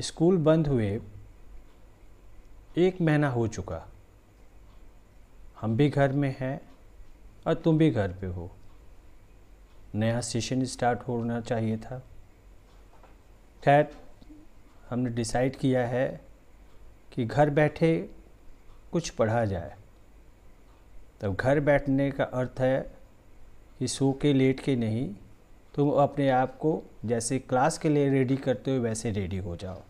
School बंद हुए एक महीना हो चुका हम भी घर में हैं और तुम भी घर पे हो नया सेशन स्टार्ट होना चाहिए था खैर हमने डिसाइड किया है कि घर बैठे कुछ पढ़ा जाए तब घर बैठने का अर्थ है कि सो के लेट के नहीं तुम अपने आप को जैसे क्लास के लिए रेडी करते हो वैसे रेडी हो जाओ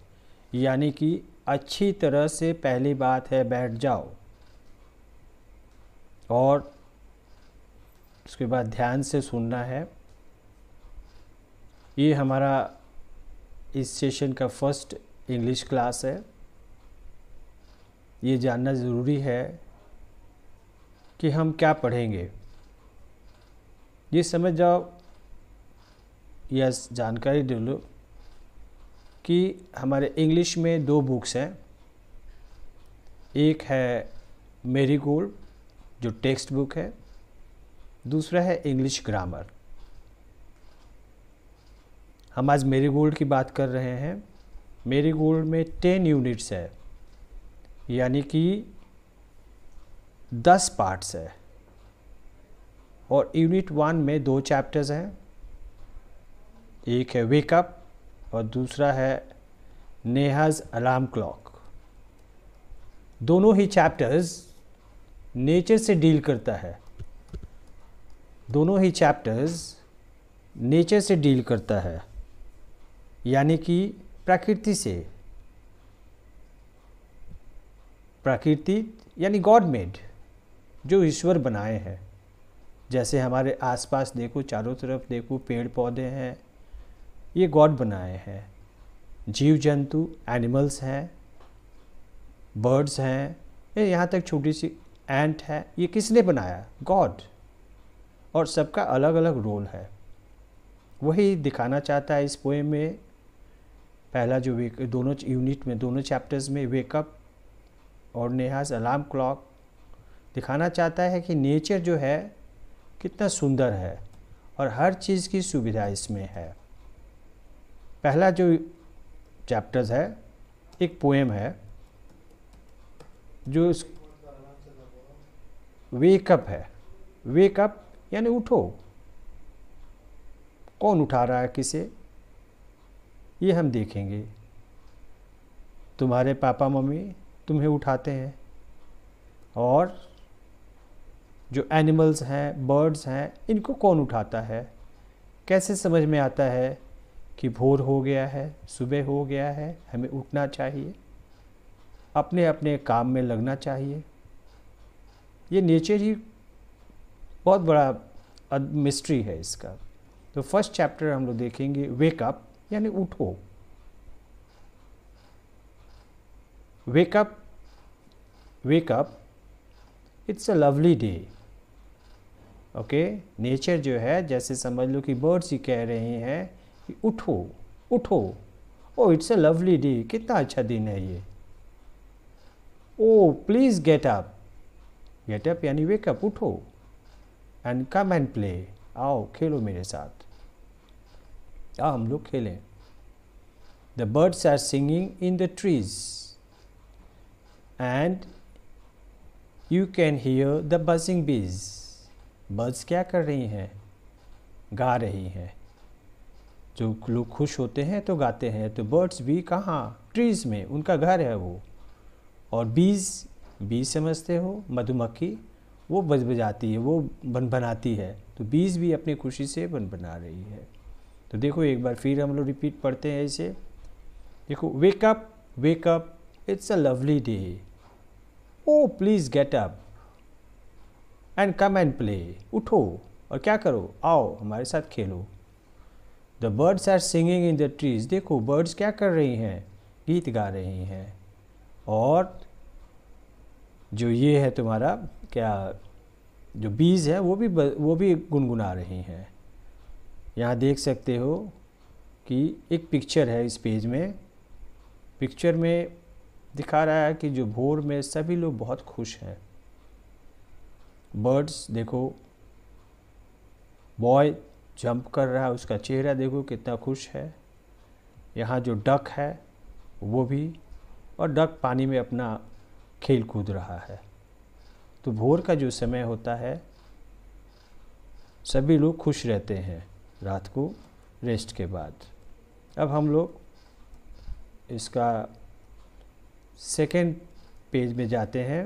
यानी कि अच्छी तरह से पहली बात है बैठ जाओ और उसके बाद ध्यान से सुनना है ये हमारा इस सेशन का फर्स्ट इंग्लिश क्लास है ये जानना ज़रूरी है कि हम क्या पढ़ेंगे ये समझ जाओ या जानकारी डेवलप कि हमारे इंग्लिश में दो बुक्स हैं एक है मेरी गोल्ड जो टेक्स्ट बुक है दूसरा है इंग्लिश ग्रामर हम आज मेरी गोल्ड की बात कर रहे हैं मेरी गोल्ड में टेन यूनिट्स है यानी कि दस पार्ट्स है और यूनिट वन में दो चैप्टर्स हैं एक है वेकअप और दूसरा है नेहाज अलार्म क्लॉक दोनों ही चैप्टर्स नेचर से डील करता है दोनों ही चैप्टर्स नेचर से डील करता है यानी कि प्रकृति से प्रकृति यानी गॉड मेड जो ईश्वर बनाए हैं जैसे हमारे आसपास देखो चारों तरफ देखो पेड़ पौधे हैं ये गॉड बनाए हैं जीव जंतु एनिमल्स हैं बर्ड्स हैं यहाँ तक छोटी सी एंट है ये किसने बनाया गॉड और सबका अलग अलग रोल है वही दिखाना चाहता है इस पोएम में पहला जो वेक दोनों यूनिट में दोनों चैप्टर्स में वेकअप और नेहाज अलार्म क्लॉक दिखाना चाहता है कि नेचर जो है कितना सुंदर है और हर चीज़ की सुविधा इसमें है पहला जो चैप्टर्स है एक पोएम है जो इस वेकअप है वेकअप यानी उठो कौन उठा रहा है किसे ये हम देखेंगे तुम्हारे पापा मम्मी तुम्हें उठाते हैं और जो एनिमल्स हैं बर्ड्स हैं इनको कौन उठाता है कैसे समझ में आता है कि भोर हो गया है सुबह हो गया है हमें उठना चाहिए अपने अपने काम में लगना चाहिए ये नेचर ही बहुत बड़ा मिस्ट्री है इसका तो फर्स्ट चैप्टर हम लोग देखेंगे वेकअप यानी उठो wake up wake up it's a lovely day okay nature जो है जैसे समझ लो कि बर्ड्स ही कह रहे हैं कि उठो उठो oh it's a lovely day कितना अच्छा दिन है ये oh please get up get up यानी वेकअप उठो एंड कम एंड प्ले आओ खेलो मेरे साथ आ हम लोग खेलें the birds are singing in the trees and you can hear the buzzing bees birds क्या कर रही हैं गा रही हैं जो लोग खुश होते हैं तो गाते हैं तो बर्ड्स भी कहाँ ट्रीज़ में उनका घर है वो और बीज बीज समझते हो मधुमक्खी वो बज बजाती है वो बन बनाती है तो बीज भी अपनी खुशी से बन बना रही है तो देखो एक बार फिर हम लोग रिपीट पढ़ते हैं इसे देखो wake up wake up it's a lovely day oh please get up and come and play उठो और क्या करो आओ हमारे साथ खेलो the birds are singing in the trees देखो बर्ड्स क्या कर रही हैं गीत गा रही हैं और जो ये है तुम्हारा क्या जो बीज है वो भी वो भी गुनगुना रही हैं यहाँ देख सकते हो कि एक पिक्चर है इस पेज में पिक्चर में दिखा रहा है कि जो भोर में सभी लोग बहुत खुश हैं बर्ड्स देखो बॉय जंप कर रहा है उसका चेहरा देखो कितना खुश है यहाँ जो डक है वो भी और डक पानी में अपना खेल कूद रहा है तो भोर का जो समय होता है सभी लोग खुश रहते हैं रात को रेस्ट के बाद अब हम लोग इसका सेकेंड पेज में जाते हैं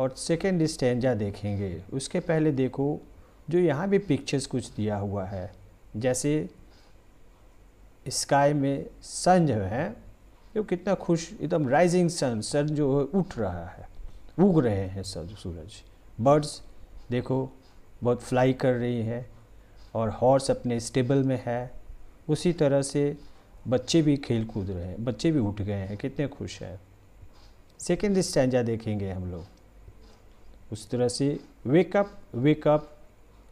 और सेकेंड स्टेंजा देखेंगे उसके पहले देखो जो यहाँ भी पिक्चर्स कुछ दिया हुआ है जैसे स्काई में सन जो है जो कितना खुश एकदम राइजिंग सन सन जो है उठ रहा है उग रहे हैं सब सूरज बर्ड्स देखो बहुत फ्लाई कर रही है और हॉर्स अपने स्टेबल में है उसी तरह से बच्चे भी खेल कूद रहे हैं बच्चे भी उठ गए हैं कितने खुश हैं सेकेंड स्टैंडा देखेंगे हम लोग उस तरह से wake up wake up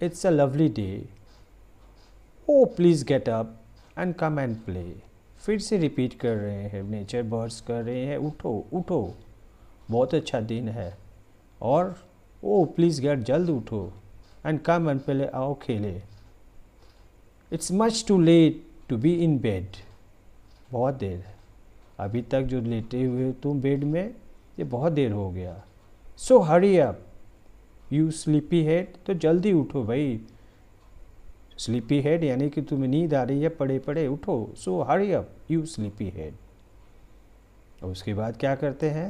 It's a lovely day. Oh, please get up and come and play. फिर से रिपीट कर रहे हैं नेचर बर्ड्स कर रहे हैं उठो उठो बहुत अच्छा दिन है और ओ प्लीज़ गेट जल्द उठो एंड कम एंड पहले आओ खेले it's much too late to be in bed बहुत देर है अभी तक जो लेटे हुए तुम बेड में ये बहुत देर हो गया so hurry up you sleepy head तो जल्दी उठो भाई स्लीपी हेड यानी कि तुम्हें नींद आ रही है पड़े पड़े उठो so hurry up you sleepy head और उसके बाद क्या करते हैं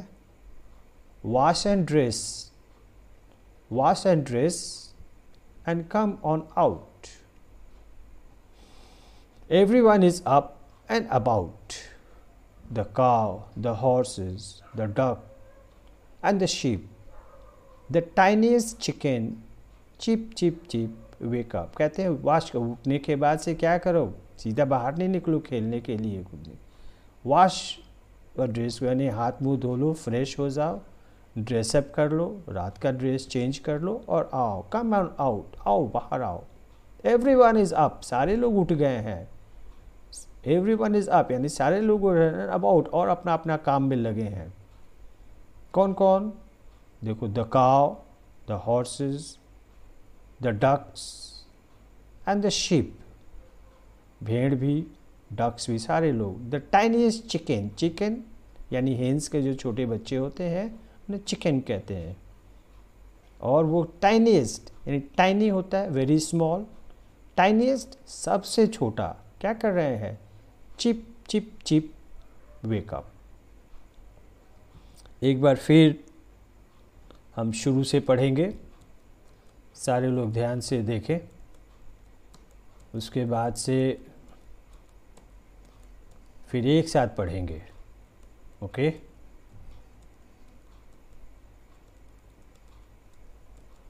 wash and dress wash and dress and come on out everyone is up and about the cow the horses the duck and the sheep the tiniest chicken cheep cheep cheep wake up कहते हैं wash उठने के बाद से क्या करो सीधा बाहर नहीं निकलो खेलने के लिए कूदने वॉश और ड्रेस यानी हाथ मुंह धो लो फ्रेश हो जाओ ड्रेसअप कर लो रात का ड्रेस चेंज कर लो और आओ कम ऑन आउट आओ बाहर आओ एवरी वन इज़ अप सारे लोग उठ गए हैं एवरी वन इज़ अप यानी सारे लोग अबाउट और अपना अपना काम में लगे हैं कौन कौन देखो the cow the horses the ducks and the sheep भेड़ भी डक्स भी सारे लोग द टाइनीस्ट चिकन चिकन यानी हेंस के जो छोटे बच्चे होते हैं उन्हें चिकन कहते हैं और वो टाइनीस्ट यानी टाइनी होता है वेरी स्मॉल टाइनीस्ट सबसे छोटा क्या कर रहे हैं चिप चिप चिप वेकअप एक बार फिर हम शुरू से पढ़ेंगे सारे लोग ध्यान से देखें उसके बाद से फिर एक साथ पढ़ेंगे ओके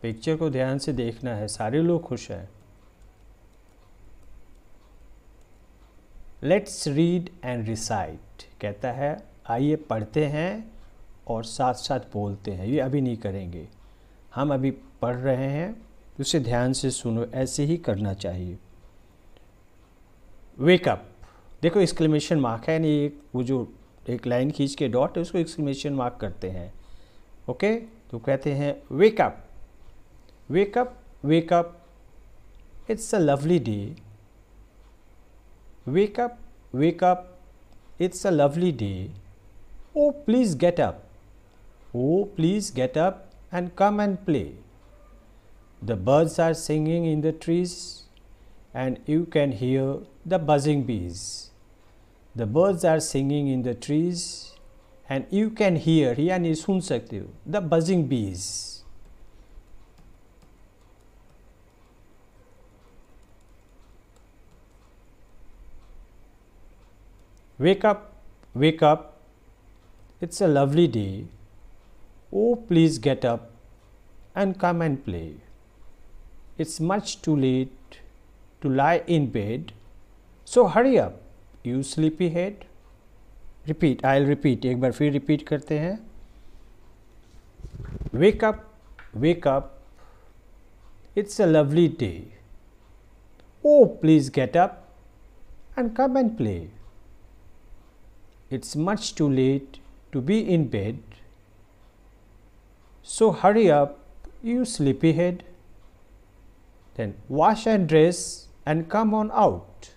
पिक्चर को ध्यान से देखना है सारे लोग खुश हैं लेट्स रीड एंड रिसाइट कहता है आइए पढ़ते हैं और साथ साथ बोलते हैं ये अभी नहीं करेंगे हम अभी पढ़ रहे हैं उसे ध्यान से सुनो ऐसे ही करना चाहिए वेकअप देखो एक्सक्लेमेशन मार्क है नहीं एक वो जो एक लाइन खींच के डॉट है उसको एक्सक्लेमेशन मार्क करते हैं ओके तो कहते हैं wake up wake up wake up it's a lovely day wake up wake up it's a lovely day oh please get up Oh, please get up and come and play. The birds are singing in the trees, and you can hear the buzzing bees. The birds are singing in the trees, and you can hear, यानी सुन the buzzing bees. Wake up, wake up. It's a lovely day. Oh, please get up and come and play. It's much too late to lie in bed, so hurry up, you sleepy head. Repeat, I'll repeat, एक बार फिर repeat करते हैं Wake up, wake up, it's a lovely day. Oh, please get up and come and play. It's much too late to be in bed, so hurry up, you sleepyhead. Then wash and dress and come on out.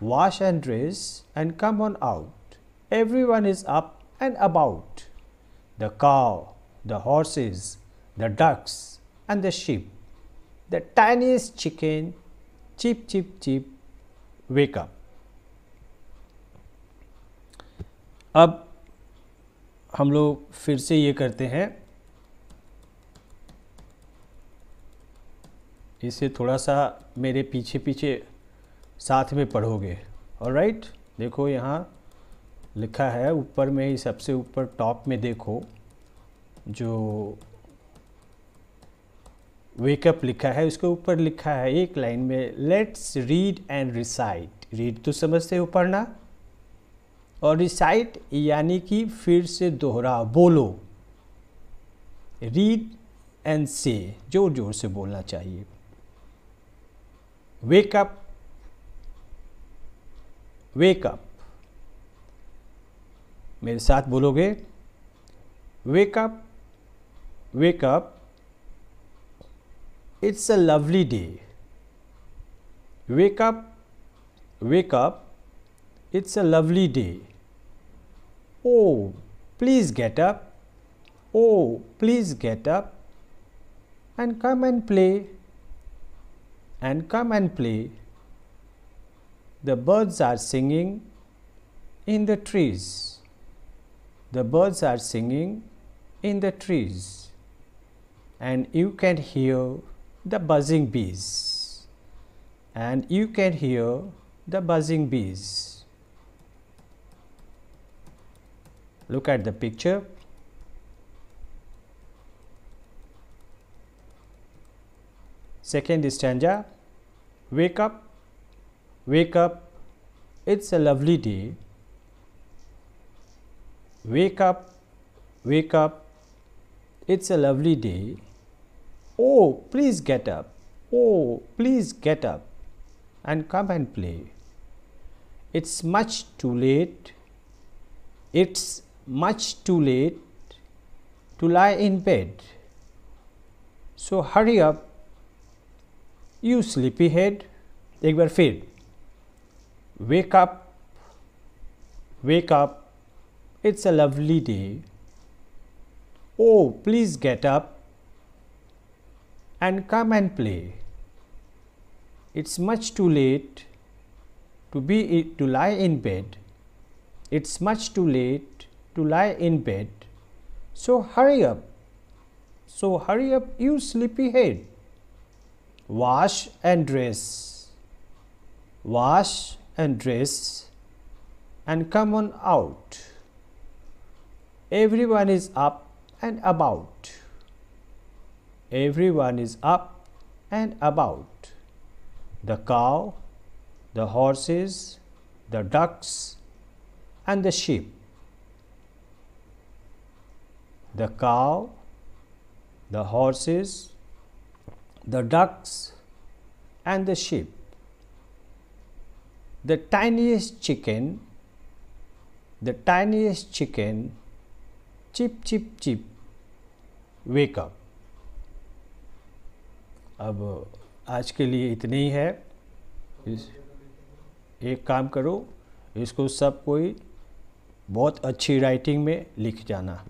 Wash and dress and come on out. Everyone is up and about. The cow, the horses, the ducks, and the sheep. The tiniest chicken, cheep, cheep, cheep, wake up. अब हम लोग फिर से ये करते हैं इसे थोड़ा सा मेरे पीछे पीछे साथ में पढ़ोगे और राइट देखो यहाँ लिखा है ऊपर में ही सबसे ऊपर टॉप में देखो जो वेकअप लिखा है उसके ऊपर लिखा है एक लाइन में let's read and recite read तो समझते हो पढ़ना और रिसाइट यानी कि फिर से दोहरा बोलो रीड एंड से जोर जोर से बोलना चाहिए wake up, wake up. मेरे साथ बोलोगे wake up, wake up. It's a lovely day. Wake up, wake up. It's a lovely day. Oh, please get up. Oh, please get up and come and play and come and play. The birds are singing in the trees. The birds are singing in the trees, and you can hear the buzzing bees. And you can hear the buzzing bees. Look at the picture. Second stanza Wake up, wake up, it's a lovely day. Wake up, wake up, it's a lovely day. Oh, please get up. Oh, please get up and come and play. It's much too late. It's much too late to lie in bed. So hurry up you sleepy head एक बार Wake up! Up wake up it's a lovely day oh please get up and come and play. It's much too late to be to lie in bed. It's much too late to lie in bed. So hurry up. So hurry up, you sleepy head wash and dress wash and dress and come on out everyone is up and about everyone is up and about the cow the horses the ducks and the sheep the cow the horses the ducks and the sheep. The tiniest chicken, the tiniest chicken, chip chip chip, wake up. अब आज के लिए इतनी ही है इस एक काम करो इसको सब कोई बहुत अच्छी राइटिंग में लिख जाना